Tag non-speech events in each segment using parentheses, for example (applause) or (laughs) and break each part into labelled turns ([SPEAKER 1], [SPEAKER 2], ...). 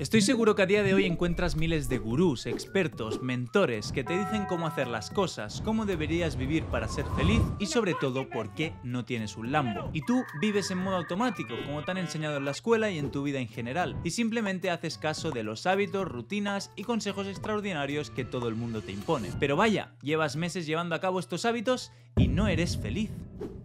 [SPEAKER 1] Estoy seguro que a día de hoy encuentras miles de gurús, expertos, mentores que te dicen cómo hacer las cosas, cómo deberías vivir para ser feliz y sobre todo por qué no tienes un Lambo. Y tú vives en modo automático, como te han enseñado en la escuela y en tu vida en general, y simplemente haces caso de los hábitos, rutinas y consejos extraordinarios que todo el mundo te impone. Pero vaya, llevas meses llevando a cabo estos hábitos y no eres feliz.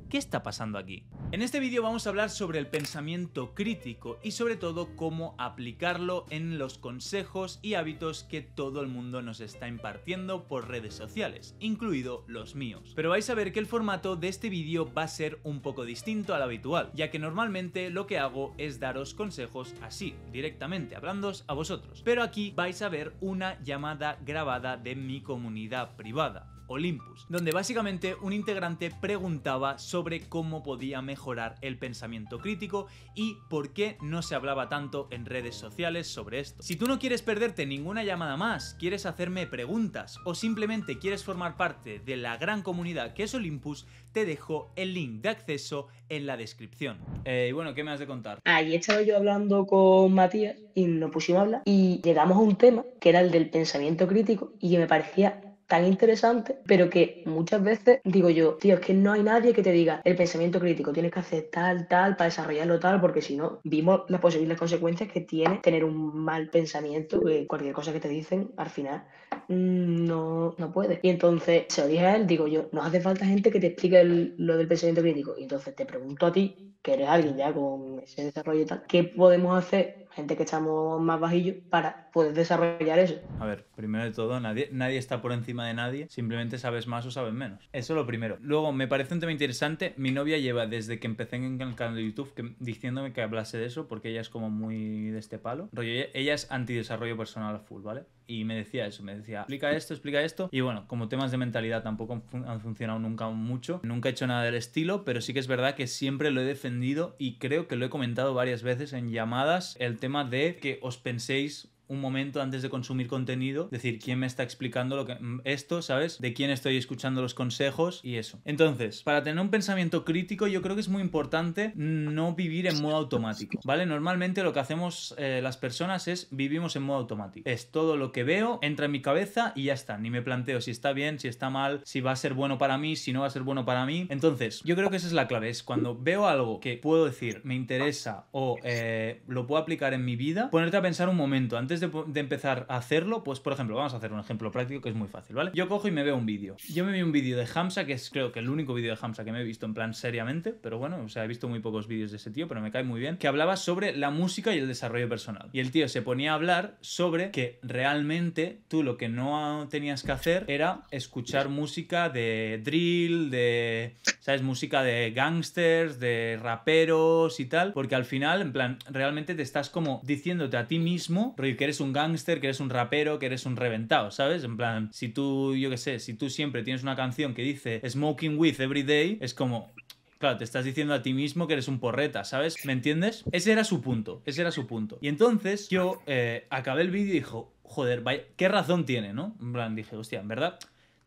[SPEAKER 1] ¿Qué está pasando aquí? En este vídeo vamos a hablar sobre el pensamiento crítico y sobre todo cómo aplicarlo en los consejos y hábitos que todo el mundo nos está impartiendo por redes sociales, incluido los míos. Pero vais a ver que el formato de este vídeo va a ser un poco distinto al habitual, ya que normalmente lo que hago es daros consejos así, directamente, hablándoos a vosotros. Pero aquí vais a ver una llamada grabada de mi comunidad privada Olympus, donde básicamente un integrante preguntaba sobre cómo podía mejorar el pensamiento crítico y por qué no se hablaba tanto en redes sociales sobre esto. Si tú no quieres perderte ninguna llamada más, quieres hacerme preguntas o simplemente quieres formar parte de la gran comunidad que es Olympus, te dejo el link de acceso en la descripción. Eh, y bueno, ¿qué me has de contar? Ahí estaba yo hablando con Matías y nos pusimos a hablar y llegamos a un tema que era el del pensamiento crítico y que me parecía tan interesante, pero que muchas veces digo yo, tío, es que no hay nadie que te diga el pensamiento crítico, tienes que hacer tal, tal, para desarrollarlo tal, porque si no, vimos las posibles consecuencias que tiene tener un mal pensamiento, cualquier cosa que te dicen, al final, mm, no, no Y entonces se lo dije a él, digo yo, nos hace falta gente que te explique lo del pensamiento crítico. Y entonces te pregunto a ti, que eres alguien ya con ese desarrollo y tal, ¿qué podemos hacer gente que estamos más bajillos, para poder desarrollar eso. A ver, primero de todo, nadie, nadie está por encima de nadie, simplemente sabes más o sabes menos. Eso es lo primero. Luego, me parece un tema interesante. Mi novia lleva desde que empecé en el canal de YouTube diciéndome que hablase de eso, porque ella es como muy de este palo. Rollo, ella es antidesarrollo personal full, ¿vale? y me decía eso, me decía, explica esto, explica esto. Y bueno, como temas de mentalidad tampoco han funcionado nunca mucho. Nunca he hecho nada del estilo, pero sí que es verdad que siempre lo he defendido y creo que lo he comentado varias veces en llamadas, el tema de que os penséis un momento antes de consumir contenido, decir quién me está explicando lo que mm, esto, ¿sabes? De quién estoy escuchando los consejos y eso. Entonces, para tener un pensamiento crítico, yo creo que es muy importante no vivir en modo automático, ¿vale? Normalmente lo que hacemos eh, las personas es vivimos en modo automático. Es todo lo que veo entra en mi cabeza y ya está, ni me planteo si está bien, si está mal, si va a ser bueno para mí, si no va a ser bueno para mí. Entonces, yo creo que esa es la clave, es cuando veo algo que puedo decir, me interesa o eh, lo puedo aplicar en mi vida, ponerte a pensar un momento antes de, de, empezar a hacerlo, pues por ejemplo, vamos a hacer un ejemplo práctico que es muy fácil, ¿vale? Yo cojo y me veo un vídeo. Yo me vi un vídeo de Hamsa, que es creo que el único vídeo de Hamsa que me he visto en plan seriamente, pero bueno, o sea, he visto muy pocos vídeos de ese tío, pero me cae muy bien, que hablaba sobre la música y el desarrollo personal. Y el tío se ponía a hablar sobre que realmente tú lo que no tenías que hacer era escuchar música de drill, de es Música de gangsters, de raperos y tal, porque al final, en plan, realmente te estás como diciéndote a ti mismo, que eres un gangster, que eres un rapero, que eres un reventado, ¿sabes? En plan, si tú, yo qué sé, si tú siempre tienes una canción que dice smoking with every day, es como, Claro, te estás diciendo a ti mismo que eres un porreta, ¿sabes? ¿Me entiendes? Ese era su punto, ese era su punto. Y entonces yo eh, acabé el vídeo y dijo, joder, vaya, ¿qué razón tiene, no? En plan, dije, hostia, en verdad,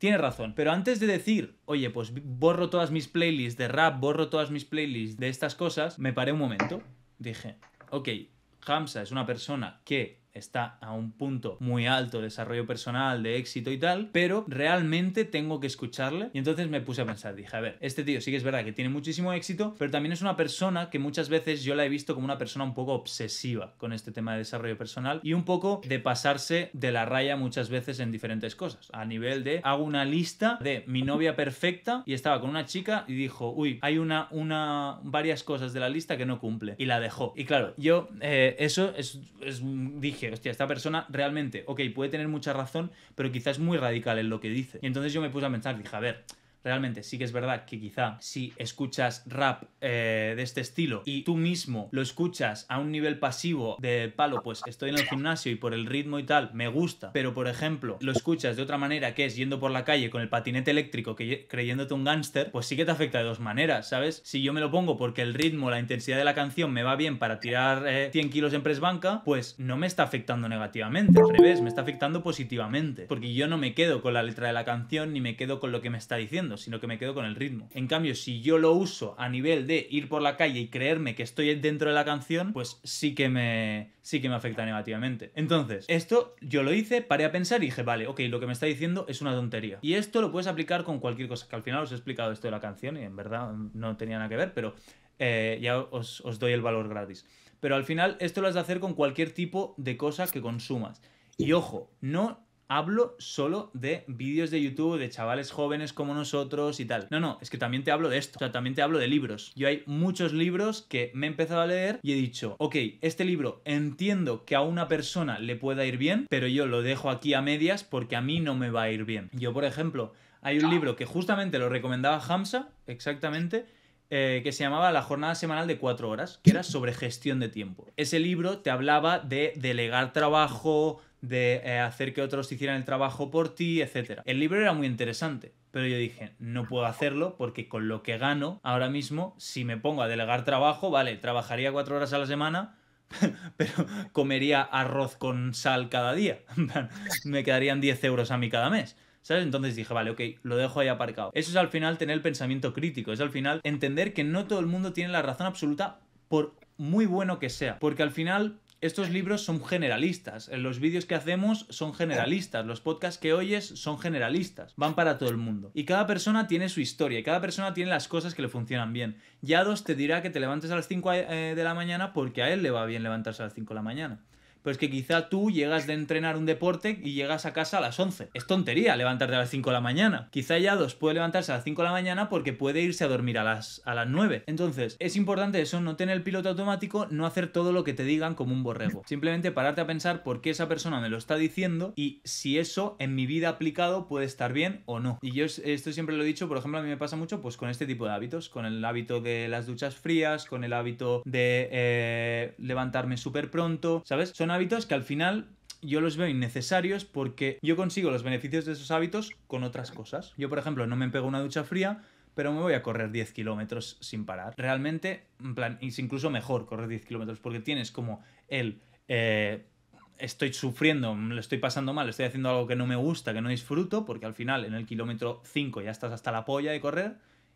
[SPEAKER 1] tiene razón, pero antes de decir, oye, pues borro todas mis playlists de rap, borro todas mis playlists de estas cosas, me paré un momento. Dije, ok, Hamza es una persona que está a un punto muy alto de desarrollo personal, de éxito y tal, pero realmente tengo que escucharle. Y entonces me puse a pensar, dije, a ver, este tío sí que es verdad que tiene muchísimo éxito, pero también es una persona que muchas veces yo la he visto como una persona un poco obsesiva con este tema de desarrollo personal y un poco de pasarse de la raya muchas veces en diferentes cosas. A nivel de, hago una lista de mi novia perfecta y estaba con una chica y dijo, uy, hay una, una, varias cosas de la lista que no cumple y la dejó. Y claro, yo eh, eso es, es dije, que, hostia, esta persona realmente, ok, puede tener mucha razón, pero quizás es muy radical en lo que dice. Y entonces yo me puse a pensar, dije, a ver, realmente sí que es verdad que quizá si escuchas rap eh, de este estilo y tú mismo lo escuchas a un nivel pasivo de palo, pues estoy en el gimnasio y por el ritmo y tal, me gusta, pero por ejemplo lo escuchas de otra manera que es yendo por la calle con el patinete eléctrico creyéndote un gángster, pues sí que te afecta de dos maneras, ¿sabes? Si yo me lo pongo porque el ritmo, la intensidad de la canción me va bien para tirar 100 eh, kilos en press banca, pues no me está afectando negativamente, al revés, me está afectando positivamente, porque yo no me quedo con la letra de la canción ni me quedo con lo que me está diciendo sino que me quedo con el ritmo. En cambio, si yo lo uso a nivel de ir por la calle y creerme que estoy dentro de la canción, pues sí que me, sí que me afecta negativamente. Entonces, esto yo lo hice, paré a pensar y dije, vale, ok, lo que me está diciendo es una tontería. Y esto lo puedes aplicar con cualquier cosa, que al final os he explicado esto de la canción y en verdad no tenía nada que ver, pero eh, ya os, os doy el valor gratis. Pero al final esto lo has de hacer con cualquier tipo de cosa que consumas. Y ojo, no hablo solo de vídeos de YouTube de chavales jóvenes como nosotros y tal. No, no, es que también te hablo de esto. O sea, también te hablo de libros. Yo hay muchos libros que me he empezado a leer y he dicho, ok, este libro entiendo que a una persona le pueda ir bien, pero yo lo dejo aquí a medias porque a mí no me va a ir bien. Yo, por ejemplo, hay un libro que justamente lo recomendaba Hamza, exactamente, eh, que se llamaba La jornada semanal de cuatro horas, que era sobre gestión de tiempo. Ese libro te hablaba de delegar trabajo, de eh, hacer que otros hicieran el trabajo por ti, etc. El libro era muy interesante, pero yo dije, no puedo hacerlo porque con lo que gano ahora mismo, si me pongo a delegar trabajo, vale, trabajaría cuatro horas a la semana, (laughs) pero comería arroz con sal cada día. (laughs) me quedarían 10 euros a mí cada mes. ¿Sabes? Entonces dije, vale, ok, lo dejo ahí aparcado. Eso es al final tener el pensamiento crítico, es al final entender que no todo el mundo tiene la razón absoluta por muy bueno que sea, porque al final estos libros son generalistas, eh, los vídeos que hacemos son generalistas, los podcasts que oyes son generalistas, van para todo el mundo. Y cada persona tiene su historia, y cada persona tiene las cosas que le funcionan bien. Yados te dirá que te levantes a las 5 eh, de la mañana porque a él le va bien levantarse a las 5 de la mañana. Pero que quizá tú llegas de entrenar un deporte y llegas a casa a las 11. Es tontería levantarte a las 5 de la mañana. Quizá dos puede levantarse a las 5 de la mañana porque puede irse a dormir a las, a las 9. Entonces, es importante eso, no tener el piloto automático, no hacer todo lo que te digan como un borrego. (laughs) Simplemente pararte a pensar por qué esa persona me lo está diciendo y si eso en mi vida aplicado puede estar bien o no. Y yo esto siempre lo he dicho, por ejemplo, a mí me pasa mucho pues con este tipo de hábitos, con el hábito de las duchas frías, con el hábito de eh, levantarme súper pronto, ¿sabes? Son hábitos que al final yo los veo innecesarios porque yo consigo los beneficios de esos hábitos con otras cosas. Yo, por ejemplo, no me pego una ducha fría, pero me voy a correr 10 kilómetros sin parar. Realmente, en plan, es incluso mejor correr 10 kilómetros porque tienes como el... Eh, estoy sufriendo, lo estoy pasando mal, estoy haciendo algo que no me gusta, que no disfruto, porque al final en el kilómetro 5 ya estás hasta la polla de correr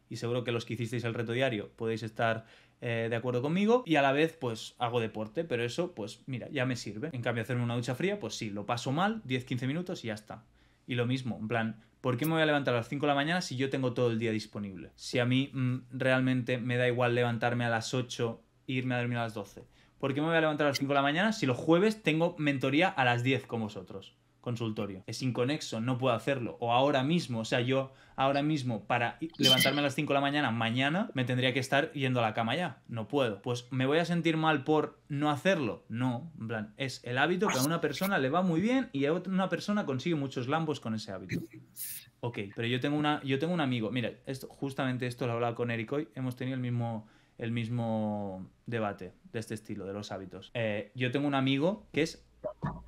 [SPEAKER 1] y seguro que los que hicisteis el reto diario podéis estar eh, de acuerdo conmigo y a la vez pues hago deporte, pero eso pues mira, ya me sirve. En cambio hacerme una ducha fría, pues sí, lo paso mal, 10-15 minutos y ya está. Y lo mismo, en plan, ¿por qué me voy a levantar a las 5 de la mañana si yo tengo todo el día disponible? Si a mí mm, realmente me da igual levantarme a las 8 e irme a dormir a las 12. ¿Por qué me voy a levantar a las 5 de la mañana si los jueves tengo mentoría a las 10 con vosotros? consultorio. Es inconexo, no puedo hacerlo. O ahora mismo, o sea, yo ahora mismo para levantarme a las 5 de la mañana, mañana me tendría que estar yendo a la cama ya. No puedo. Pues me voy a sentir mal por no hacerlo. No, en plan, es el hábito que a una persona le va muy bien y a otra persona consigue muchos lambos con ese hábito. Ok, pero yo tengo una, yo tengo un amigo. Mira, esto, justamente esto lo hablado con Eric hoy. Hemos tenido el mismo el mismo debate de este estilo, de los hábitos. Eh, yo tengo un amigo que es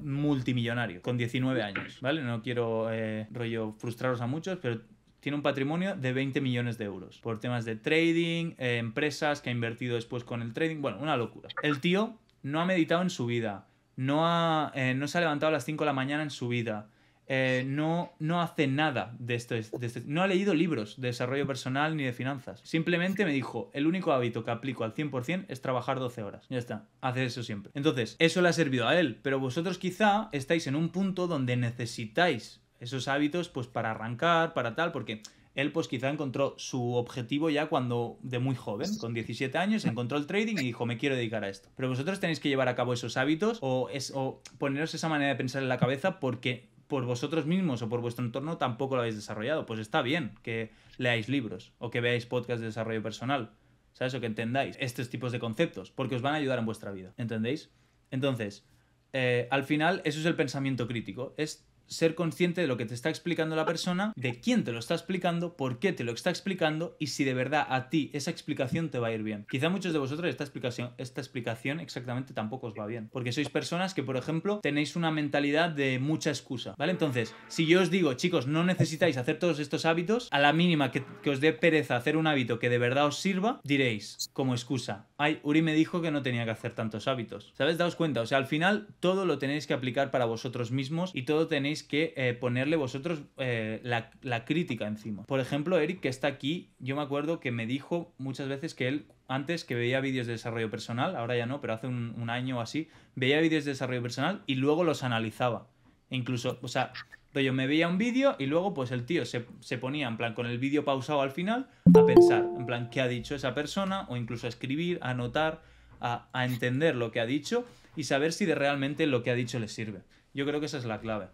[SPEAKER 1] multimillonario, con 19 años, ¿vale? No quiero eh, rollo frustraros a muchos, pero tiene un patrimonio de 20 millones de euros por temas de trading, eh, empresas que ha invertido después con el trading, bueno, una locura. El tío no ha meditado en su vida, no, ha, eh, no se ha levantado a las 5 de la mañana en su vida, eh, no, no hace nada de esto, este, No ha leído libros de desarrollo personal ni de finanzas. Simplemente me dijo, el único hábito que aplico al 100% es trabajar 12 horas. Ya está, hace eso siempre. Entonces, eso le ha servido a él, pero vosotros quizá estáis en un punto donde necesitáis esos hábitos pues para arrancar, para tal, porque él pues quizá encontró su objetivo ya cuando de muy joven, con 17 años, encontró el trading y dijo, me quiero dedicar a esto. Pero vosotros tenéis que llevar a cabo esos hábitos o, es, o poneros esa manera de pensar en la cabeza porque por vosotros mismos o por vuestro entorno tampoco lo habéis desarrollado. Pues está bien que leáis libros o que veáis podcasts de desarrollo personal. ¿Sabes? O que entendáis estos tipos de conceptos, porque os van a ayudar en vuestra vida. ¿Entendéis? Entonces, eh, al final, eso es el pensamiento crítico. Es ser consciente de lo que te está explicando la persona, de quién te lo está explicando, por qué te lo está explicando y si de verdad a ti esa explicación te va a ir bien. Quizá muchos de vosotros esta explicación, esta explicación exactamente tampoco os va bien, porque sois personas que, por ejemplo, tenéis una mentalidad de mucha excusa, ¿vale? Entonces, si yo os digo, chicos, no necesitáis hacer todos estos hábitos, a la mínima que, os dé pereza hacer un hábito que de verdad os sirva, diréis como excusa, ay, Uri me dijo que no tenía que hacer tantos hábitos. ¿Sabes? Daos cuenta, o sea, al final todo lo tenéis que aplicar para vosotros mismos y todo tenéis que eh, ponerle vosotros eh, la, crítica encima. Por ejemplo, Eric, que está aquí, yo me acuerdo que me dijo muchas veces que él, antes que veía vídeos de desarrollo personal, ahora ya no, pero hace un, año o así, veía vídeos de desarrollo personal y luego los analizaba. incluso, o sea, yo me veía un vídeo y luego pues el tío se, ponía en plan con el vídeo pausado al final a pensar, en plan, qué ha dicho esa persona, o incluso a escribir, a anotar, a, a entender lo que ha dicho y saber si de realmente lo que ha dicho le sirve. Yo creo que esa es la clave.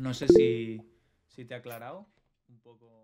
[SPEAKER 1] No sé si, te ha aclarado un poco.